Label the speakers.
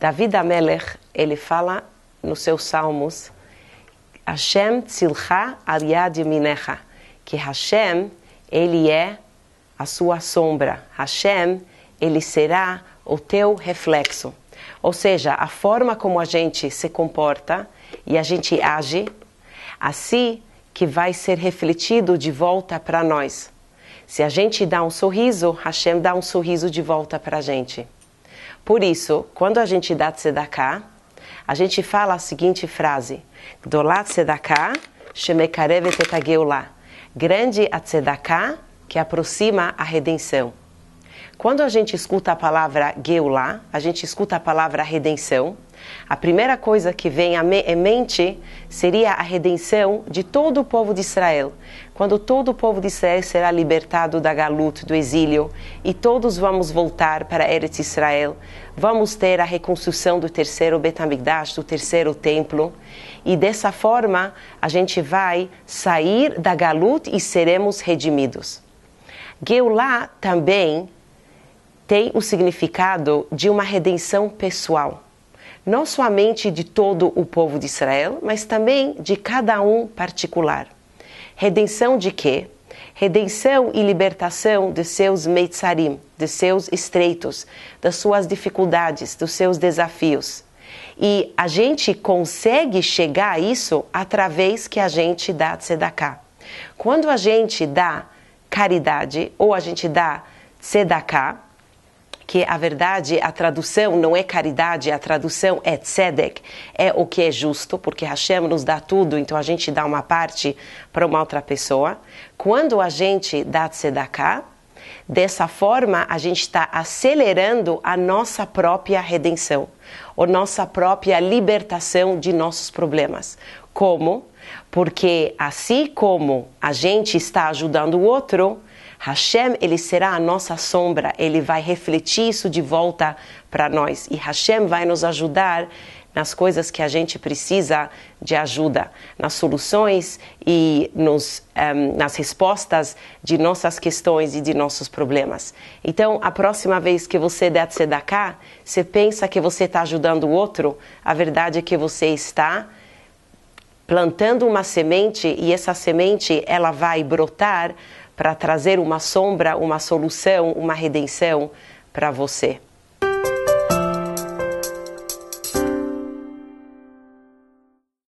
Speaker 1: David Amelech, ele fala nos seus salmos, Hashem tzilcha al yad yeminecha, que Hashem, ele é a sua sombra. Hashem, ele será o teu reflexo. Ou seja, a forma como a gente se comporta e a gente age, assim que vai ser refletido de volta para nós. Se a gente dá um sorriso, Hashem dá um sorriso de volta para a gente. Por isso, quando a gente dá tzedakah, a gente fala a seguinte frase: Dolá tzedakah, shemekarev tetageulah. Grande a tzedakah que aproxima a redenção. Quando a gente escuta a palavra Geulah, a gente escuta a palavra redenção, a primeira coisa que vem à mente seria a redenção de todo o povo de Israel. Quando todo o povo de Israel será libertado da galuta, do exílio, e todos vamos voltar para Eretz Israel, vamos ter a reconstrução do terceiro Betamigdash, do terceiro templo, e dessa forma a gente vai sair da galuta e seremos redimidos. Geulah também tem o significado de uma redenção pessoal, não somente de todo o povo de Israel, mas também de cada um particular. Redenção de quê? Redenção e libertação de seus meitzarim, de seus estreitos, das suas dificuldades, dos seus desafios. E a gente consegue chegar a isso através que a gente dá tzedakah. Quando a gente dá caridade ou a gente dá tzedakah, que a verdade, a tradução não é caridade, a tradução é tzedek, é o que é justo, porque Hashem nos dá tudo, então a gente dá uma parte para uma outra pessoa. Quando a gente dá tzedakah, Dessa forma, a gente está acelerando a nossa própria redenção, a nossa própria libertação de nossos problemas. Como? Porque assim como a gente está ajudando o outro, Hashem, ele será a nossa sombra, ele vai refletir isso de volta para nós e Hashem vai nos ajudar nas coisas que a gente precisa de ajuda, nas soluções e nos, um, ehm, nas respostas de nossas questões e de nossos problemas. Então, a próxima vez que você der tzedaká, você pensa que você está ajudando o outro, a verdade é que você está plantando uma semente e essa semente ela vai brotar para trazer uma sombra, uma solução, uma redenção para você.